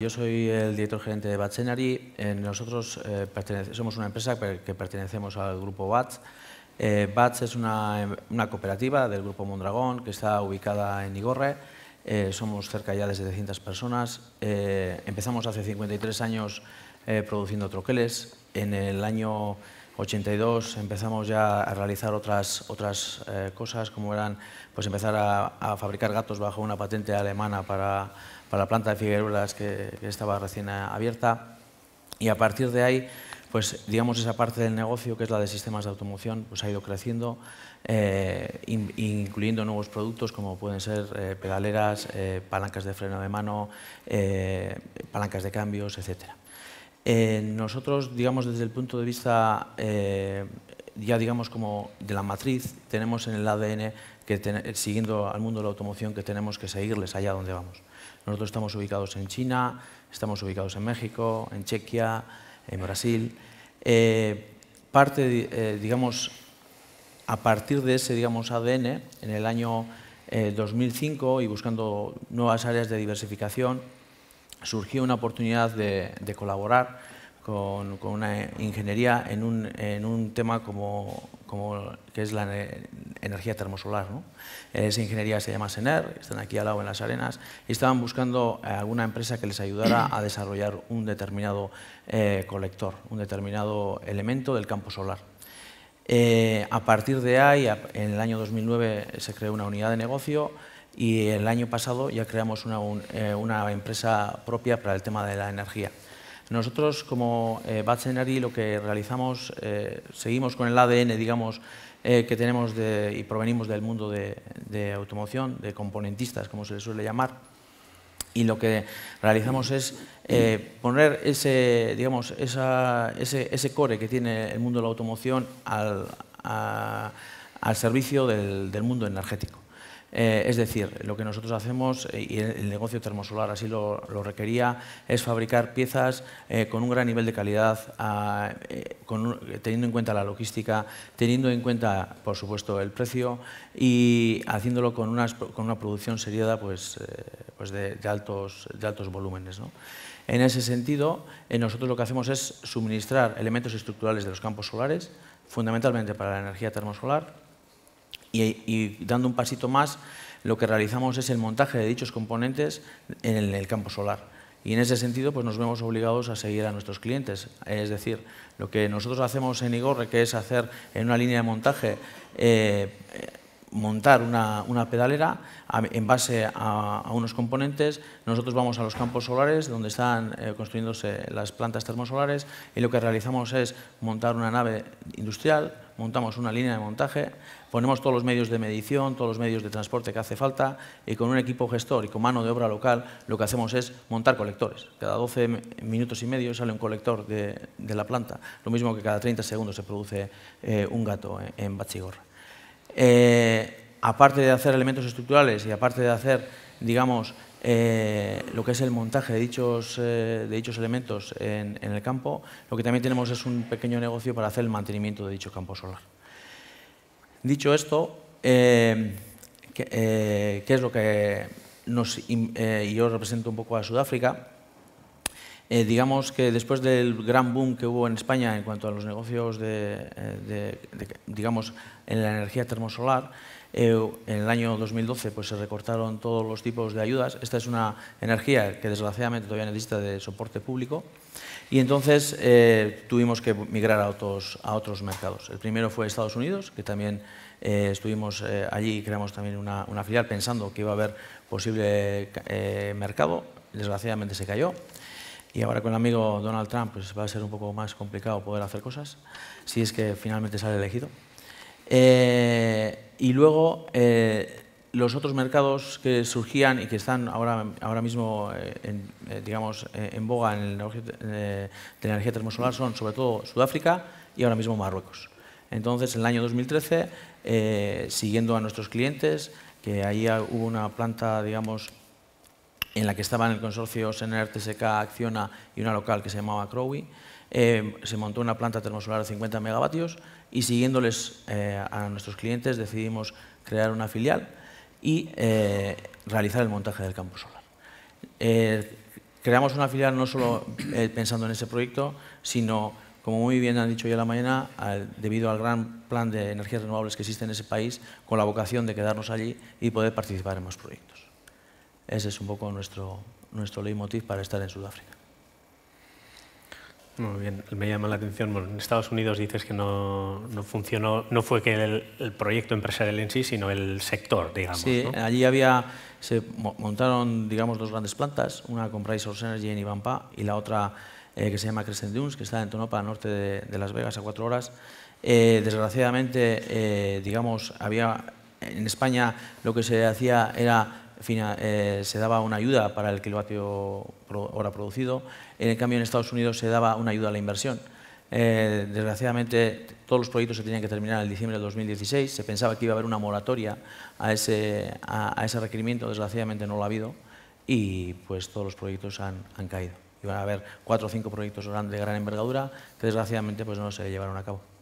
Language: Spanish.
Yo soy el director gerente de Batsenary. Eh, nosotros eh, somos una empresa que pertenecemos al grupo BATS. Eh, BATS es una, cooperativa del grupo Mondragón que está ubicada en Igorre. somos cerca ya de 700 personas. empezamos hace 53 años produciendo troqueles. En el año 82 empezamos ya a realizar otras, otras eh, cosas, como eran pues empezar a, fabricar gatos bajo una patente alemana para, la planta de Figueruelas que, estaba recién abierta. Y a partir de ahí, pues digamos esa parte del negocio que es la de sistemas de automoción, pues ha ido creciendo, eh, incluyendo nuevos productos como pueden ser eh, pedaleras, palancas de freno de mano, palancas de cambios, etcétera. Eh, nosotros, digamos, desde el punto de vista, eh, ya digamos, como de la matriz, tenemos en el ADN, que siguiendo al mundo de la automoción, que tenemos que seguirles allá donde vamos. Nosotros estamos ubicados en China, estamos ubicados en México, en Chequia, en Brasil. Eh, parte, digamos, a partir de ese, digamos, ADN, en el año 2005 y buscando nuevas áreas de diversificación, surgió una oportunidad de, colaborar con, una ingeniería en un, tema como, que es la energía termosolar. Esa ingeniería se llama SENER, están aquí al lado en las arenas, y estaban buscando alguna empresa que les ayudara a desarrollar un determinado eh, colector, un determinado elemento del campo solar. Eh, a partir de ahí, en el año 2009, se creó una unidad de negocio y el año pasado ya creamos eh, una, empresa propia para el tema de la energía. Nosotros como eh, lo que realizamos, eh, seguimos con el ADN digamos, eh, que tenemos y provenimos del mundo de, automoción, de componentistas como se le suele llamar, y lo que realizamos es poner ese, digamos, ese, core que tiene el mundo de la automoción al, servicio del mundo energético. Eh, es decir, lo que nosotros hacemos, eh, y el, negocio termosolar así lo, requería, es fabricar piezas eh, con un gran nivel de calidad, ah, teniendo en cuenta la logística, teniendo en cuenta, por supuesto, el precio y haciéndolo con, una producción seriada pues, pues de, altos, volúmenes. En ese sentido, nosotros lo que hacemos es suministrar elementos estructurales de los campos solares, fundamentalmente para la energía termosolar, y, dando un pasito más, lo que realizamos es el montaje de dichos componentes en el, campo solar. Y en ese sentido pues nos vemos obligados a seguir a nuestros clientes. Es decir, lo que nosotros hacemos en Igorre, que es hacer en una línea de montaje, eh, montar una, pedalera en base a, unos componentes, nosotros vamos a los campos solares donde están eh, construyéndose las plantas termosolares y lo que realizamos es montar una nave industrial montamos una línea de montaje, ponemos todos los medios de medición, todos los medios de transporte que hace falta y con un equipo gestor y con mano de obra local lo que hacemos es montar colectores. Cada 12 minutos y medio sale un colector de, la planta, lo mismo que cada 30 segundos se produce eh, un gato en, Bachigorra. Eh, aparte de hacer elementos estructurales y aparte de hacer, digamos, eh, lo que es el montaje de dichos, eh, de dichos elementos en, en, el campo, lo que también tenemos es un pequeño negocio para hacer el mantenimiento de dicho campo solar. Dicho esto, eh, eh, ¿qué, es lo que nos... yo represento un poco a Sudáfrica. Eh, digamos que después del gran boom que hubo en España en cuanto a los negocios de, eh, digamos, en la energía termosolar, eh, en el año 2012 pues, se recortaron todos los tipos de ayudas. Esta es una energía que desgraciadamente todavía necesita de soporte público y entonces tuvimos que migrar a otros, a otros mercados. El primero fue Estados Unidos, que también estuvimos allí y creamos también una, una, filial pensando que iba a haber posible mercado. Desgraciadamente se cayó y ahora con el amigo Donald Trump pues va a ser un poco más complicado poder hacer cosas, si es que finalmente sale elegido. Eh, y luego eh, los otros mercados que surgían y que están ahora, ahora mismo eh, en, digamos, en boga en el de energía termosolar son sobre todo Sudáfrica y ahora mismo Marruecos. Entonces, en el año 2013, siguiendo a nuestros clientes, que ahí hubo una planta, digamos, en la que estaban el consorcio Sener, TSK, Acciona y una local que se llamaba Crowy, eh, se montó una planta termosolar de 50 megavatios y siguiéndoles eh, a nuestros clientes decidimos crear una filial y eh, realizar el montaje del campo solar. creamos una filial no solo pensando en ese proyecto, sino, como muy bien han dicho ya la mañana, debido al gran plan de energías renovables que existe en ese país, con la vocación de quedarnos allí y poder participar en más proyectos. Ese es un poco nuestro, nuestro leitmotiv para estar en Sudáfrica. Muy bien, me llama la atención. en Estados Unidos dices que no, funcionó, no fue que el, proyecto empresarial en sí, sino el sector, digamos. Sí, allí había, se montaron, digamos, dos grandes plantas, una con Price Source Energy en Ivampa y la otra eh, que se llama Crescent Dunes, que está en Tonopa, norte de, Las Vegas, a cuatro horas. Eh, desgraciadamente, eh, digamos, había en España lo que se hacía era eh, se daba una ayuda para el kilovatio hora producido, en cambio en Estados Unidos se daba una ayuda a la inversión. Eh, desgraciadamente, todos los proyectos se tenían que terminar en diciembre del 2016. Se pensaba que iba a haber una moratoria a ese, requerimiento. Desgraciadamente no lo ha habido y pues todos los proyectos han, caído. Iban a haber cuatro o cinco proyectos de gran envergadura que desgraciadamente pues, no se llevaron a cabo.